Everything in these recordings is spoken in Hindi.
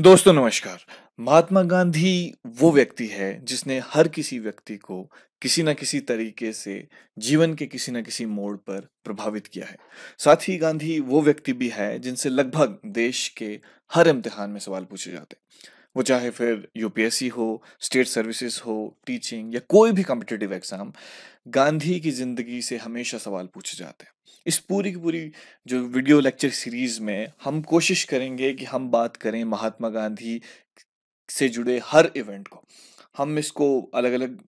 दोस्तों नमस्कार महात्मा गांधी वो व्यक्ति है जिसने हर किसी व्यक्ति को किसी न किसी तरीके से जीवन के किसी न किसी मोड़ पर प्रभावित किया है साथ ही गांधी वो व्यक्ति भी है जिनसे लगभग देश के हर इम्तिहान में सवाल पूछे जाते हैं वो चाहे फिर यूपीएससी हो स्टेट सर्विसेज हो टीचिंग या कोई भी कॉम्पिटेटिव एग्ज़ाम गांधी की ज़िंदगी से हमेशा सवाल पूछे जाते हैं इस पूरी की पूरी जो वीडियो लेक्चर सीरीज़ में हम कोशिश करेंगे कि हम बात करें महात्मा गांधी से जुड़े हर इवेंट को हम इसको अलग अलग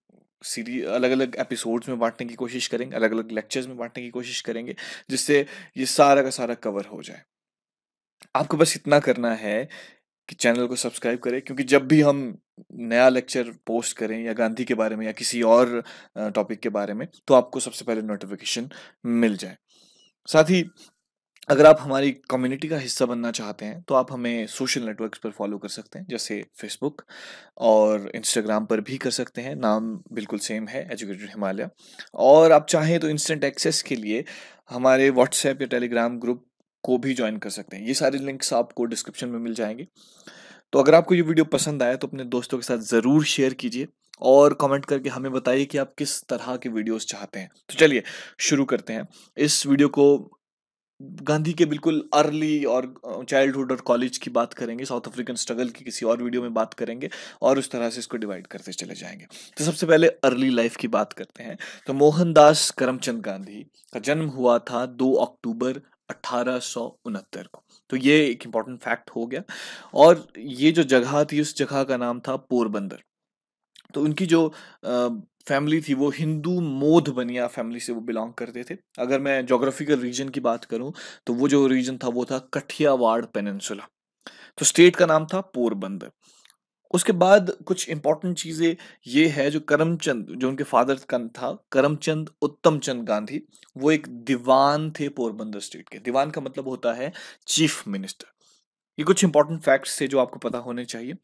सीरी अलग अलग एपिसोड्स में बांटने की कोशिश करेंगे अलग अलग लेक्चर्स में बांटने की कोशिश करेंगे जिससे ये सारा का सारा कवर हो जाए आपको बस इतना करना है कि चैनल को सब्सक्राइब करें क्योंकि जब भी हम नया लेक्चर पोस्ट करें या गांधी के बारे में या किसी और टॉपिक के बारे में तो आपको सबसे पहले नोटिफिकेशन मिल जाए साथ ही अगर आप हमारी कम्युनिटी का हिस्सा बनना चाहते हैं तो आप हमें सोशल नेटवर्क्स पर फॉलो कर सकते हैं जैसे फेसबुक और इंस्टाग्राम पर भी कर सकते हैं नाम बिल्कुल सेम है एजुकेटेड हिमालय और आप चाहें तो इंस्टेंट एक्सेस के लिए हमारे व्हाट्सएप या टेलीग्राम ग्रुप को भी ज्वाइन कर सकते हैं ये सारे लिंक्स आपको डिस्क्रिप्शन में मिल जाएंगे तो अगर आपको ये वीडियो पसंद आया तो अपने दोस्तों के साथ ज़रूर शेयर कीजिए और कमेंट करके हमें बताइए कि आप किस तरह के वीडियोस चाहते हैं तो चलिए शुरू करते हैं इस वीडियो को गांधी के बिल्कुल अर्ली और चाइल्डहुड और कॉलेज की बात करेंगे साउथ अफ्रीकन स्ट्रगल की किसी और वीडियो में बात करेंगे और उस तरह से इसको डिवाइड करते चले जाएंगे तो सबसे पहले अर्ली लाइफ की बात करते हैं तो मोहनदास करमचंद गांधी का जन्म हुआ था दो अक्टूबर अट्ठारह को तो ये एक इम्पॉर्टेंट फैक्ट हो गया और ये जो जगह थी उस जगह का नाम था पोरबंदर तो उनकी जो फैमिली थी वो हिंदू मोध बनिया फैमिली से वो बिलोंग करते थे अगर मैं जोग्राफिकल रीजन की बात करूं तो वो जो रीजन था वो था कठियावाड़ पेनसुला तो स्टेट का नाम था पोरबंदर उसके बाद कुछ इंपॉर्टेंट चीज़ें ये है जो करमचंद जो उनके फादर का था करमचंद उत्तम चंद गांधी वो एक दीवान थे पोरबंदर स्टेट के दीवान का मतलब होता है चीफ मिनिस्टर ये कुछ इंपॉर्टेंट फैक्ट्स थे जो आपको पता होने चाहिए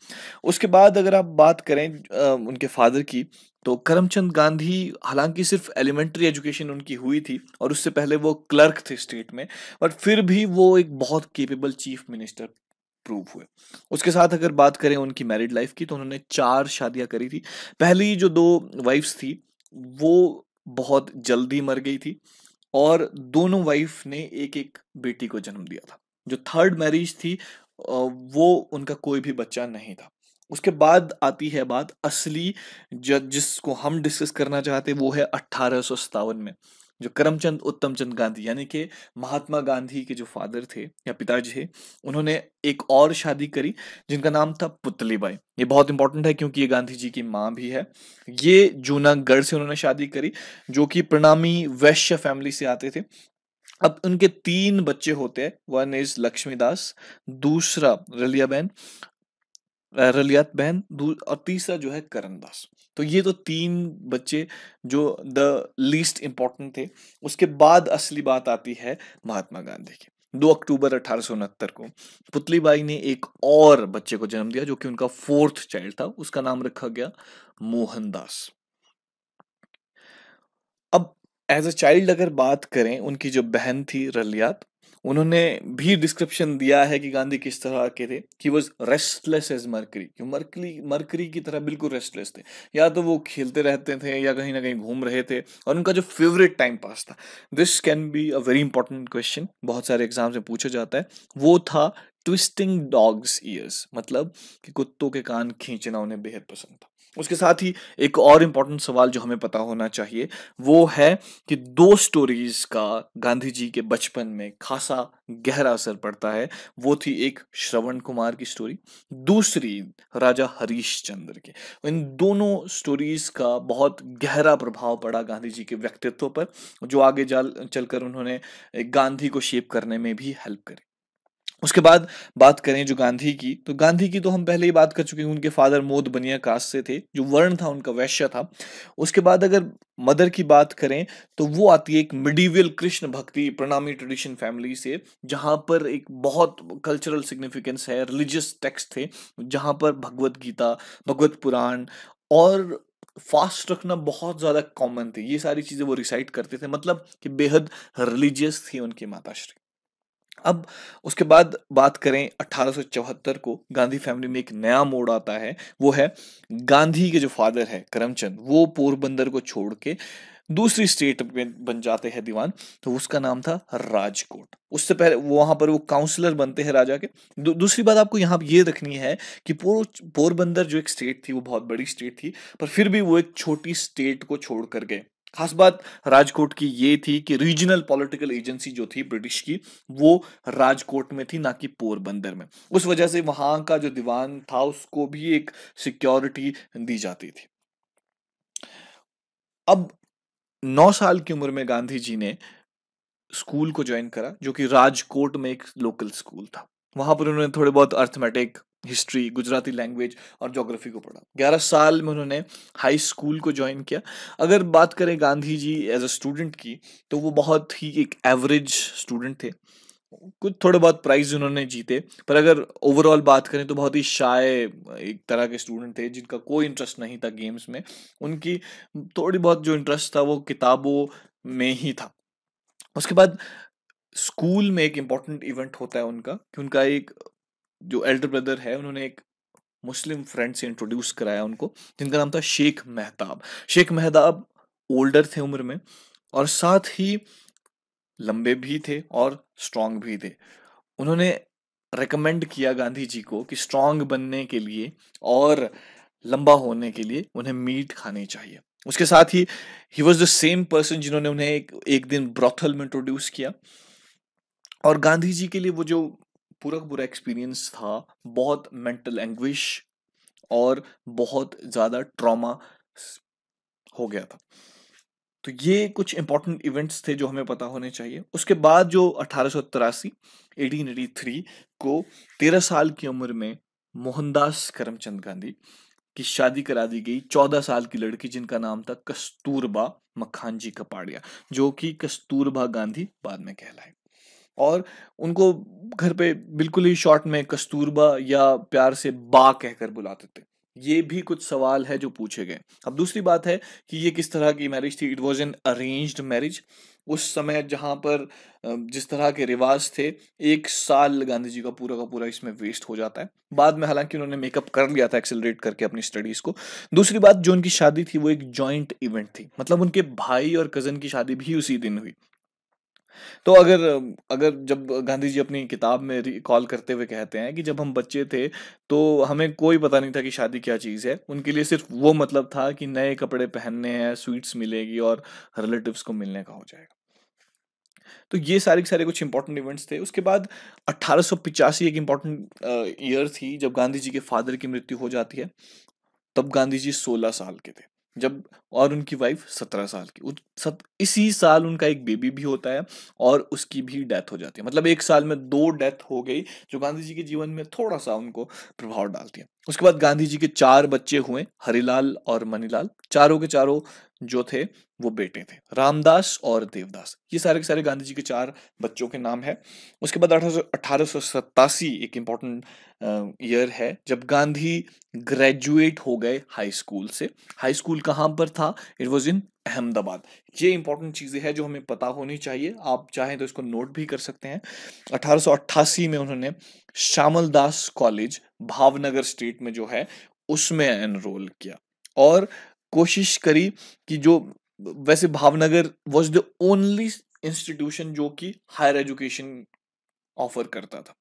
उसके बाद अगर आप बात करें उनके फादर की तो करमचंद गांधी हालांकि सिर्फ एलिमेंट्री एजुकेशन उनकी हुई थी और उससे पहले वो क्लर्क थे स्टेट में बट फिर भी वो एक बहुत केपेबल चीफ मिनिस्टर प्रूव हुए उसके साथ अगर बात करें उनकी मैरिड लाइफ की तो उन्होंने चार शादियां करी थी पहली जो दो वाइफ्स थी वो बहुत जल्दी मर गई थी और दोनों वाइफ ने एक एक बेटी को जन्म दिया था जो थर्ड मैरिज थी वो उनका कोई भी बच्चा नहीं था उसके बाद आती है बात असली जिसको हम डिस्कस करना चाहते हैं वो है अट्ठारह में जो करमचंद उत्तम चंद गांधी यानी कि महात्मा गांधी के जो फादर थे या पिताजी थे उन्होंने एक और शादी करी जिनका नाम था पुतली बाई ये बहुत इंपॉर्टेंट है क्योंकि ये गांधी जी की माँ भी है ये जूनागढ़ से उन्होंने शादी करी जो कि प्रणामी वैश्य फैमिली से आते थे अब उनके तीन बच्चे होते हैं वन इज लक्ष्मीदास दूसरा रलिया बहन रलियात बहन और तीसरा जो है करण दास तो ये तो तीन बच्चे जो द लीस्ट इम्पॉर्टेंट थे उसके बाद असली बात आती है महात्मा गांधी की दो अक्टूबर अठारह को पुतलीबाई ने एक और बच्चे को जन्म दिया जो कि उनका फोर्थ चाइल्ड था उसका नाम रखा गया मोहनदास अब एज अ चाइल्ड अगर बात करें उनकी जो बहन थी रलियात उन्होंने भी डिस्क्रिप्शन दिया है कि गांधी किस तरह के थे कि was restless as mercury mercury mercury की तरह बिल्कुल रेस्टलेस थे या तो वो खेलते रहते थे या कहीं ना कहीं घूम रहे थे और उनका जो फेवरेट टाइम पास था this can be a very important question बहुत सारे एग्जाम से पूछा जाता है वो था ट्विस्टिंग डॉग्स ईयर्स मतलब कि कुत्तों के कान खींचना उन्हें बेहद पसंद था उसके साथ ही एक और इम्पॉर्टेंट सवाल जो हमें पता होना चाहिए वो है कि दो स्टोरीज का गांधी जी के बचपन में खासा गहरा असर पड़ता है वो थी एक श्रवण कुमार की स्टोरी दूसरी राजा हरीश चंद्र की इन दोनों स्टोरीज का बहुत गहरा प्रभाव पड़ा गांधी जी के व्यक्तित्व पर जो आगे चलकर उन्होंने गांधी को शेप करने में भी हेल्प करी उसके बाद बात करें जो गांधी की तो गांधी की तो हम पहले ही बात कर चुके हैं उनके फादर मोद बनिया कास्ट से थे जो वर्ण था उनका वैश्य था उसके बाद अगर मदर की बात करें तो वो आती है एक मिडीवियल कृष्ण भक्ति प्रणामी ट्रेडिशन फैमिली से जहाँ पर एक बहुत कल्चरल सिग्निफिकेंस है रिलीजियस टेक्स्ट थे जहाँ पर भगवत गीता भगवत पुराण और फास्ट रखना बहुत ज़्यादा कॉमन थी ये सारी चीज़ें वो रिसाइट करते थे मतलब कि बेहद रिलीजियस थी उनकी माता श्री अब उसके बाद बात करें 1874 को गांधी फैमिली में एक नया मोड़ आता है वो है गांधी के जो फादर है करमचंद वो पोरबंदर को छोड़ के दूसरी स्टेट में बन जाते हैं दीवान तो उसका नाम था राजकोट उससे पहले वहां पर वो काउंसलर बनते हैं राजा के दूसरी बात आपको यहाँ ये रखनी है कि पोरबंदर जो एक स्टेट थी वो बहुत बड़ी स्टेट थी पर फिर भी वो एक छोटी स्टेट को छोड़ कर गए खास बात राजकोट की ये थी कि रीजनल पॉलिटिकल एजेंसी जो थी ब्रिटिश की वो राजकोट में थी ना कि पोरबंदर में उस वजह से वहां का जो दीवान था उसको भी एक सिक्योरिटी दी जाती थी अब नौ साल की उम्र में गांधी जी ने स्कूल को ज्वाइन करा जो कि राजकोट में एक लोकल स्कूल था वहां पर उन्होंने थोड़े बहुत अर्थमेटिक हिस्ट्री गुजराती लैंग्वेज और जोग्राफी को पढ़ा ग्यारह साल में उन्होंने हाई स्कूल को ज्वाइन किया अगर बात करें Gandhi ji as a student की तो वो बहुत ही एक एवरेज स्टूडेंट थे कुछ थोड़े बहुत प्राइज उन्होंने जीते पर अगर ओवरऑल बात करें तो बहुत ही शाय एक तरह के स्टूडेंट थे जिनका कोई इंटरेस्ट नहीं था गेम्स में उनकी थोड़ी बहुत जो इंटरेस्ट था वो किताबों में ही था उसके बाद स्कूल में एक इम्पॉर्टेंट इवेंट होता है उनका कि उनका एक जो एल्डर ब्रदर है उन्होंने एक मुस्लिम फ्रेंड से इंट्रोड्यूस कराया उनको जिनका नाम था शेख मेहताब शेख मेहताब ओल्डर थे उम्र में और साथ ही लंबे भी थे और स्ट्रांग भी थे उन्होंने रेकमेंड किया गांधी जी को कि स्ट्रांग बनने के लिए और लंबा होने के लिए उन्हें मीट खानी चाहिए उसके साथ ही ही वॉज द सेम पर्सन जिन्होंने उन्हें एक, एक दिन ब्रॉथल में इंट्रोड्यूस किया और गांधी जी के लिए वो जो पूरा पूरा एक्सपीरियंस था बहुत मेंटल एंग्विश और बहुत ज़्यादा ट्रॉमा हो गया था तो ये कुछ इंपॉर्टेंट इवेंट्स थे जो हमें पता होने चाहिए उसके बाद जो अठारह एटीन को तेरह साल की उम्र में मोहनदास करमचंद गांधी की शादी करा दी गई चौदह साल की लड़की जिनका नाम था कस्तूरबा मखानजी कपाड़िया जो कि कस्तूरबा गांधी बाद में कहलाए और उनको घर पे बिल्कुल ही शॉर्ट में कस्तूरबा या प्यार से बा कहकर बुलाते थे ये भी कुछ सवाल है जो पूछे गए अब दूसरी बात है कि ये किस तरह की मैरिज थी it was an arranged marriage उस समय जहाँ पर जिस तरह के रिवाज थे एक साल गांधी जी का पूरा का पूरा इसमें वेस्ट हो जाता है बाद में हालांकि उन्होंने मेकअप कर लिया था एक्सेलरेट करके अपनी स्टडीज को दूसरी बात जो उनकी शादी थी वो एक जॉइंट इवेंट थी मतलब उनके भाई और कजन की शादी भी उसी दिन हुई तो अगर अगर जब गांधी जी अपनी किताब में रिकॉल करते हुए कहते हैं कि जब हम बच्चे थे तो हमें कोई पता नहीं था कि शादी क्या चीज़ है उनके लिए सिर्फ वो मतलब था कि नए कपड़े पहनने हैं स्वीट्स मिलेगी और रिलेटिव्स को मिलने का हो जाएगा तो ये सारे सारे कुछ इंपॉर्टेंट इवेंट्स थे उसके बाद अट्ठारह एक इंपॉर्टेंट ईयर थी जब गांधी जी के फादर की मृत्यु हो जाती है तब गांधी जी सोलह साल के थे जब और उनकी वाइफ सत्रह साल की सत, इसी साल उनका एक बेबी भी होता है और उसकी भी डेथ हो जाती है मतलब एक साल में दो डेथ हो गई जो गांधी जी के जीवन में थोड़ा सा उनको प्रभाव डालती है उसके बाद गांधी जी के चार बच्चे हुए हरिलाल और मनीलाल चारों के चारों जो थे वो बेटे थे रामदास और देवदास ये सारे के सारे गांधी जी के चार बच्चों के नाम है उसके बाद अठारह एक इम्पॉर्टेंट ईयर है जब गांधी ग्रेजुएट हो गए हाई स्कूल से हाई स्कूल कहाँ पर था इट वॉज इन अहमदाबाद ये इंपॉर्टेंट चीज़ें हैं जो हमें पता होनी चाहिए आप चाहें तो इसको नोट भी कर सकते हैं अठारह में उन्होंने Samaldas college Bhavnagar state में जो है उसमें एनरोल किया और कोशिश करी कि जो वैसे Bhavnagar was the only institution जो कि हायर एजुकेशन ऑफर करता था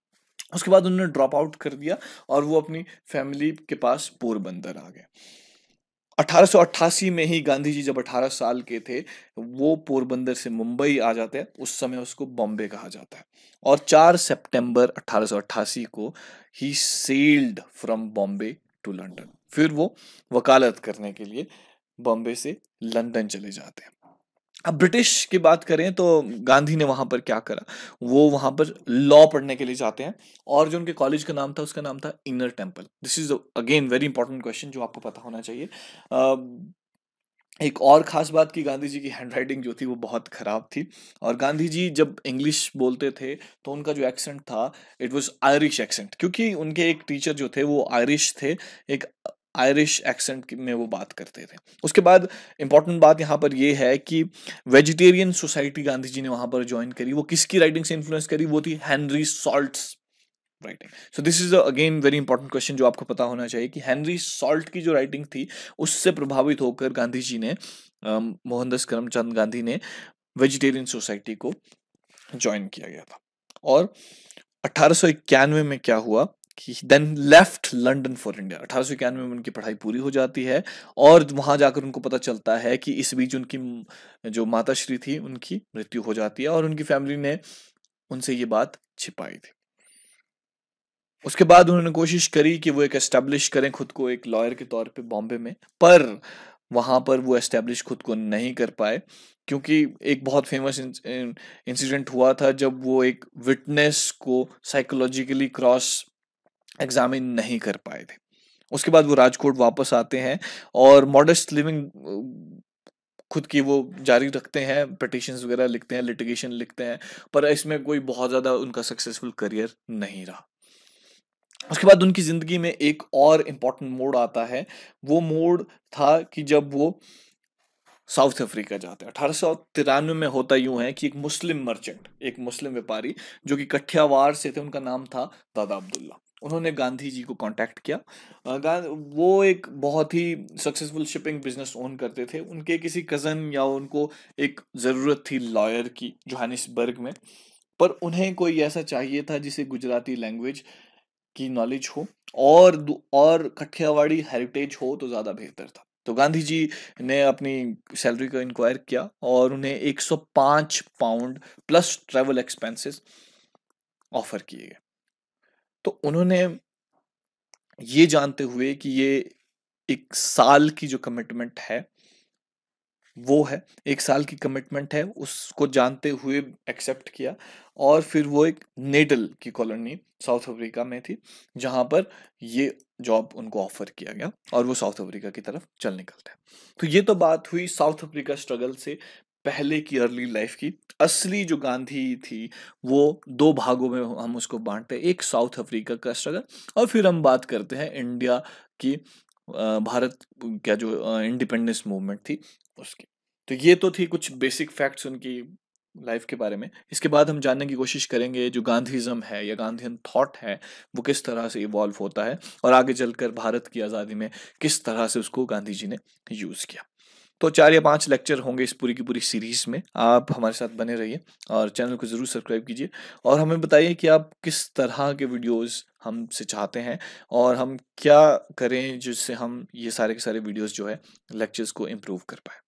उसके बाद उन्होंने ड्रॉप आउट कर दिया और वो अपनी फैमिली के पास पोरबंदर आ गए 1888 में ही गांधी जी जब 18 साल के थे वो पोरबंदर से मुंबई आ जाते हैं उस समय उसको बॉम्बे कहा जाता है और 4 सितंबर 1888 को ही sailed from Bombay to London फिर वो वकालत करने के लिए बॉम्बे से लंदन चले जाते हैं अब ब्रिटिश की बात करें तो गांधी ने वहां पर क्या करा वो वहां पर लॉ पढ़ने के लिए जाते हैं और जो उनके कॉलेज का नाम था उसका नाम था inner temple this is again very important question जो आपको पता होना चाहिए uh, एक और ख़ास बात की गांधी जी की हैंड राइटिंग जो थी वो बहुत ख़राब थी और गांधी जी जब इंग्लिश बोलते थे तो उनका जो एक्सेंट था इट वाज आयरिश एक्सेंट क्योंकि उनके एक टीचर जो थे वो आयरिश थे एक आयरिश एक्सेंट में वो बात करते थे उसके बाद इंपॉर्टेंट बात यहाँ पर यह है कि वेजिटेरियन सोसाइटी गांधी जी ने वहाँ पर ज्वाइन करी वो किसकी राइटिंग से इन्फ्लुएंस करी वो थी Henry Salt's writing so this is again very important question जो आपको पता होना चाहिए कि हेनरी सॉल्ट की जो राइटिंग थी उससे प्रभावित होकर गांधी जी ने मोहनदास करमचंद गांधी ने वेजिटेरियन सोसाइटी को ज्वाइन किया गया था और अठारह में क्या हुआ then left London for India अठारह सौ इक्यानवे में उनकी पढ़ाई पूरी हो जाती है और वहां जाकर उनको पता चलता है कि इस बीच उनकी जो माता श्री थी उनकी मृत्यु हो जाती है और उनकी फैमिली ने उनसे ये बात छिपाई थी उसके बाद उन्होंने कोशिश करी कि वो एक एस्टेब्लिश करें खुद को एक लॉयर के तौर पे बॉम्बे में पर वहाँ पर वो एस्टेब्लिश खुद को नहीं कर पाए क्योंकि एक बहुत फेमस इंसिडेंट हुआ था जब वो एक विटनेस को साइकोलॉजिकली क्रॉस एग्जामिन नहीं कर पाए थे उसके बाद वो राजकोट वापस आते हैं और मॉडर्स्ट लिविंग खुद की वो जारी रखते हैं पटिशन वगैरह लिखते हैं लिटिगेशन लिखते हैं पर इसमें कोई बहुत ज़्यादा उनका सक्सेसफुल करियर नहीं रहा उसके बाद उनकी ज़िंदगी में एक और इम्पॉर्टेंट मोड आता है वो मोड था कि जब वो साउथ अफ्रीका जाते हैं अठारह सौ तिरानवे में होता यूं है कि एक मुस्लिम मर्चेंट एक मुस्लिम व्यापारी जो कि कठियावाड़ से थे उनका नाम था दादा अब्दुल्ला उन्होंने गांधी जी को कांटेक्ट किया वो एक बहुत ही सक्सेसफुल शिपिंग बिजनेस ओन करते थे उनके किसी कज़न या उनको एक ज़रूरत थी लॉयर की जोहानिसबर्ग में पर उन्हें कोई ऐसा चाहिए था जिसे गुजराती लैंग्वेज की नॉलेज हो और और कठियावाड़ी हेरिटेज हो तो ज़्यादा बेहतर था तो गांधी जी ने अपनी सैलरी का इंक्वायर किया और उन्हें 105 pound plus travel expenses offer किए गए तो उन्होंने ये जानते हुए कि ये एक साल की जो कमिटमेंट है वो है एक साल की कमिटमेंट है उसको जानते हुए एक्सेप्ट किया और फिर वो एक नेडल की कॉलोनी साउथ अफ्रीका में थी जहाँ पर ये जॉब उनको ऑफर किया गया और वो साउथ अफ्रीका की तरफ चल निकलते हैं तो ये तो बात हुई साउथ अफ्रीका स्ट्रगल से पहले की अर्ली लाइफ की असली जो गांधी थी वो दो भागों में हम उसको बांटते हैं एक साउथ अफ्रीका का स्ट्रगल और फिर हम बात करते हैं इंडिया की भारत क्या जो इंडिपेंडेंस मूवमेंट थी उसके तो ये तो थी कुछ बेसिक फैक्ट्स उनकी लाइफ के बारे में इसके बाद हम जानने की कोशिश करेंगे जो गांधीज़म है या गांधीन थॉट है वो किस तरह से इवॉल्व होता है और आगे चलकर भारत की आज़ादी में किस तरह से उसको गांधी जी ने यूज़ किया तो चार या पांच लेक्चर होंगे इस पूरी की पूरी सीरीज़ में आप हमारे साथ बने रहिए और चैनल को ज़रूर सब्सक्राइब कीजिए और हमें बताइए कि आप किस तरह के वीडियोस हमसे चाहते हैं और हम क्या करें जिससे हम ये सारे के सारे वीडियोस जो है लेक्चर्स को इम्प्रूव कर पाए